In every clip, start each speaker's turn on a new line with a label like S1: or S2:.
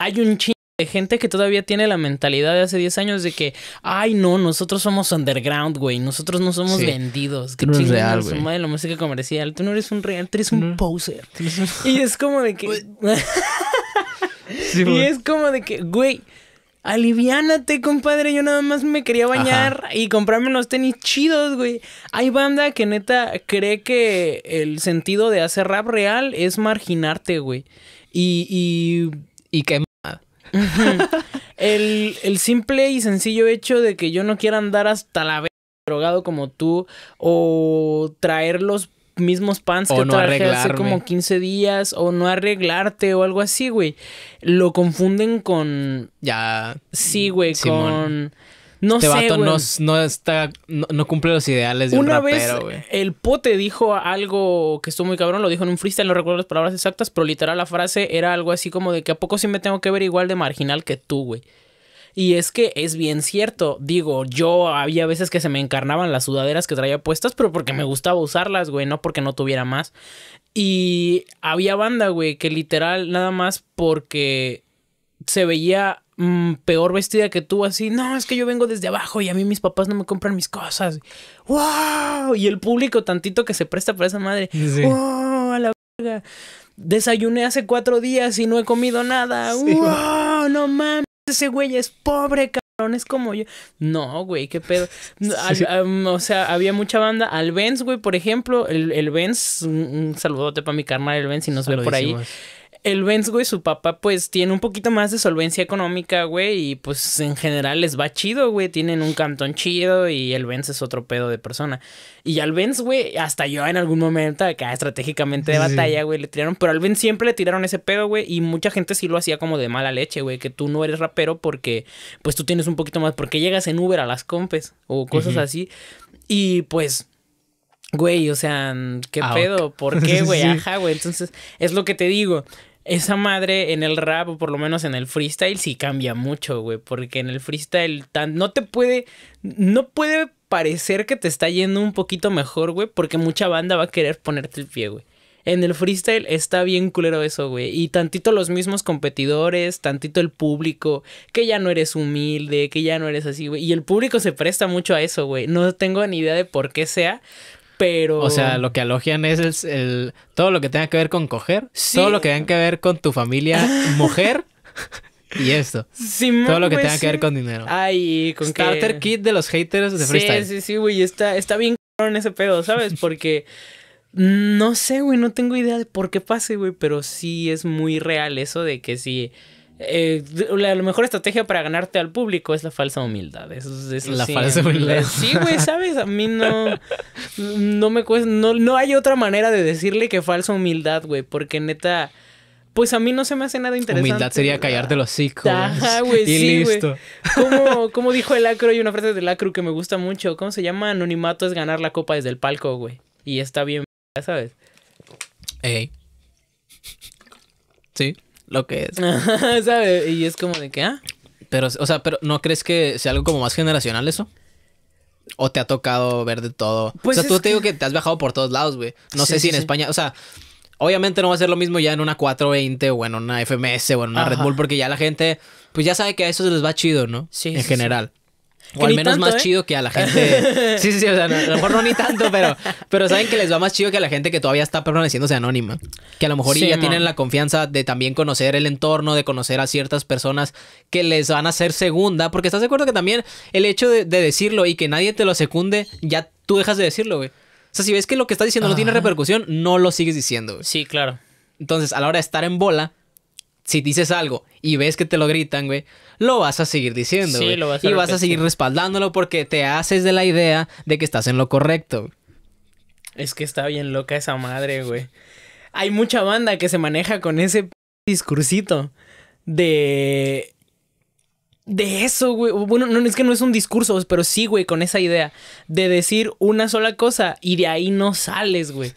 S1: hay un chingo de gente que todavía tiene la mentalidad de hace 10 años de que, ay, no, nosotros somos underground, güey, nosotros no somos vendidos. Qué no real, güey. de la música comercial. Tú no eres un real, tú eres un poser. y es como de que. y es como de que, güey. Aliviánate, compadre. Yo nada más me quería bañar y comprarme unos tenis chidos, güey. Hay banda que neta cree que el sentido de hacer rap real es marginarte, güey. Y, y, y que el, simple y sencillo hecho de que yo no quiera andar hasta la vez drogado como tú o traer los mismos pants que no traje hace como 15 días o no arreglarte o algo así, güey. Lo confunden con... Ya. Sí, güey, con no este sé, vato no,
S2: está, no, cumple los ideales de un rapero, vez
S1: el pote dijo algo que estuvo muy cabrón, lo dijo en un freestyle, no recuerdo las palabras exactas, pero literal la frase era algo así como de que a poco sí me tengo que ver igual de marginal que tú, güey. Y es que es bien cierto. Digo, yo había veces que se me encarnaban las sudaderas que traía puestas, pero porque me gustaba usarlas, güey, no porque no tuviera más. Y había banda, güey, que literal nada más porque se veía Mm, peor vestida que tú, así, no, es que yo vengo desde abajo y a mí mis papás no me compran mis cosas. ¡Wow! Y el público tantito que se presta para esa madre. ¡Wow! A la verga. Desayuné hace cuatro días y no he comido nada. ¡Wow! No mames, ese güey es pobre, cabrón, es como yo. No, güey, qué pedo. o sea, había mucha banda. Al Benz, güey, por ejemplo, el, el Benz, un, saludote para mi carnal, el Benz, si nos ve por ahí el Benz, güey, su papá, pues tiene un poquito más de solvencia económica, güey, y pues en general les va chido, güey. Tienen un cantón chido y el Benz es otro pedo de persona. Y al Benz, güey, hasta yo en algún momento acá estratégicamente de batalla, güey, le tiraron. Pero al Benz siempre le tiraron ese pedo, güey, y mucha gente sí lo hacía como de mala leche, güey, que tú no eres rapero porque, pues tú tienes un poquito más, porque llegas en Uber a las compes o cosas así. Y pues. Güey, o sea, ¿qué pedo? ¿Por qué, güey? Ajá, güey. Entonces, es lo que te digo esa madre en el rap, o por lo menos en el freestyle, sí cambia mucho, güey. Porque en el freestyle tan, no te puede. No puede parecer que te está yendo un poquito mejor, güey. Porque mucha banda va a querer ponerte el pie, güey. En el freestyle está bien culero eso, güey. Y tantito los mismos competidores, tantito el público, que ya no eres humilde, que ya no eres así, güey. Y el público se presta mucho a eso, güey. No tengo ni idea de por qué sea, o sea, lo
S2: que alogian es el, todo lo que tenga que ver con coger, todo lo que tenga
S1: que ver con tu familia mujer.
S2: Y esto. todo lo que pues tenga que ver con dinero.
S1: Ay, con Starter kit de los haters de freestyle. Sí, sí, sí, güey. Está, está bien en ese pedo, ¿sabes? Porque no sé, güey. No tengo idea de por qué pase, güey. Pero sí es muy real eso de que si eh, la, mejor estrategia para ganarte al público es la falsa humildad. Eso, la falsa humildad. Sí, güey, ¿sabes? A mí no. No me cuesta. No, hay otra manera de decirle que falsa humildad, güey. Porque neta. Pues a mí no se me hace nada interesante. Humildad sería callarte los hijos Ajá, güey, y listo. Como, como dijo el acro, hay una frase del acro que me gusta mucho. ¿Cómo se llama? Anonimato es ganar la copa desde el palco, güey. Y está bien, ¿sabes?
S2: Sí lo que es.
S1: Y es como de que, ah.
S2: Pero, o sea, pero ¿no crees que sea algo como más generacional eso? ¿O te ha tocado ver de todo? o pues sea, tú te digo que te has viajado por todos lados, güey. No sé si en España, o sea, obviamente no va a ser lo mismo ya en una 420 o en una FMS o en una Red Bull, porque ya la gente, pues ya sabe que a eso se les va chido, ¿no? Sí. En general. O al menos más ¿eh? chido que a la gente. sí, sí, sí. O sea, a lo mejor no ni tanto, pero, pero saben que les va más chido que a la gente que todavía está permaneciéndose anónima. Que a lo mejor ya tienen la confianza de también conocer el entorno, de conocer a ciertas personas que les van a ser segunda. Porque estás de acuerdo que también el hecho de, decirlo y que nadie te lo secunde, ya tú dejas de decirlo, güey. O sea, si ves que lo que estás diciendo no tiene repercusión, no lo sigues diciendo, güey. Sí, claro. Entonces, a la hora de estar en bola, si dices algo y ves que te lo gritan, güey, lo vas a seguir diciendo, Lo vas a y vas a seguir respaldándolo porque te haces de la idea de que estás en lo correcto.
S1: Es que está bien loca esa madre, güey. Hay mucha banda que se maneja con ese discursito de de eso, güey. Bueno, no es que no es un discurso, pero sí, güey, con esa idea de decir una sola cosa y de ahí no sales, güey.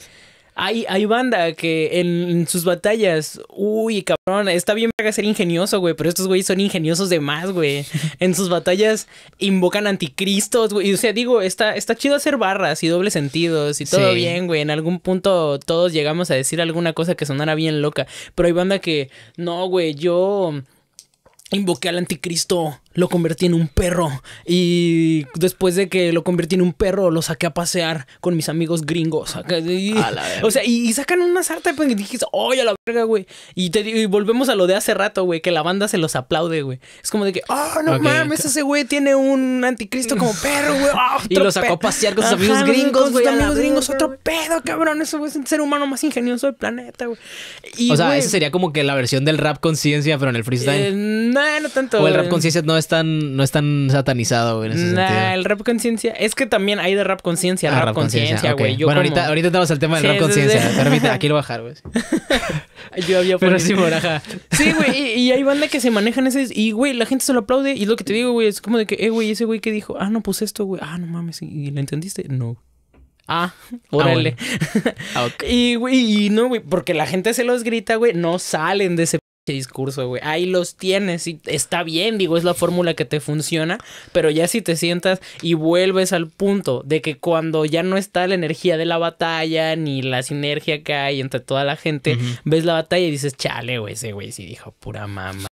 S1: Hay, banda que en sus batallas, uy, cabrón, está bien para ser ingenioso, güey, pero estos güeyes son ingeniosos de más, güey. En sus batallas invocan anticristos, güey. O sea, digo, está, está chido hacer barras y dobles sentidos y todo bien, güey. En algún punto todos llegamos a decir alguna cosa que sonara bien loca, pero hay banda que, no, güey, yo invoqué al anticristo lo convertí en un perro. Y después de que lo convertí en un perro, lo saqué a pasear con mis amigos gringos. o sea, y, sacan una sarta pues, Y dijiste, oye, a la verga, güey. Y, volvemos a lo de hace rato, güey, que la banda se los aplaude, güey. Es como de que, oh, no mames, ese güey tiene un anticristo como perro, güey. Ah, y lo sacó a pasear con sus amigos gringos, güey. amigos gringos, otro pedo, cabrón. Eso es el ser humano más ingenioso del planeta, güey. o sea, sería
S2: como que la versión del rap conciencia, pero en el freestyle. Eh,
S1: no, no tanto. O el rap eh. conciencia
S2: no es están no es satanizado, güey, en ese nah, sentido.
S1: el rap conciencia. Es que también hay de rap conciencia, ah, rap, conciencia, güey. Bueno, ahorita, ahorita estamos al tema del rap conciencia. Permíteme, aquí lo bajar, güey. yo había Pero sí, moraja. Sí, güey, y, hay banda que se manejan ese. Y, güey, la gente se lo aplaude. Y lo que te digo, güey, es como de que, eh, güey, ese güey que dijo, ah, no, pues esto, güey. Ah, no mames, ¿y le entendiste? No. Ah, órale. Ah, ah, y, güey, y no, güey, porque la gente se los grita, güey, no salen de ese discurso, güey. Ahí los tienes y está bien, digo, es la fórmula que te funciona, pero ya si te sientas y vuelves al punto de que cuando ya no está la energía de la batalla ni la sinergia que hay entre toda la gente, ves la batalla y dices, chale, güey, ese güey sí dijo pura mama.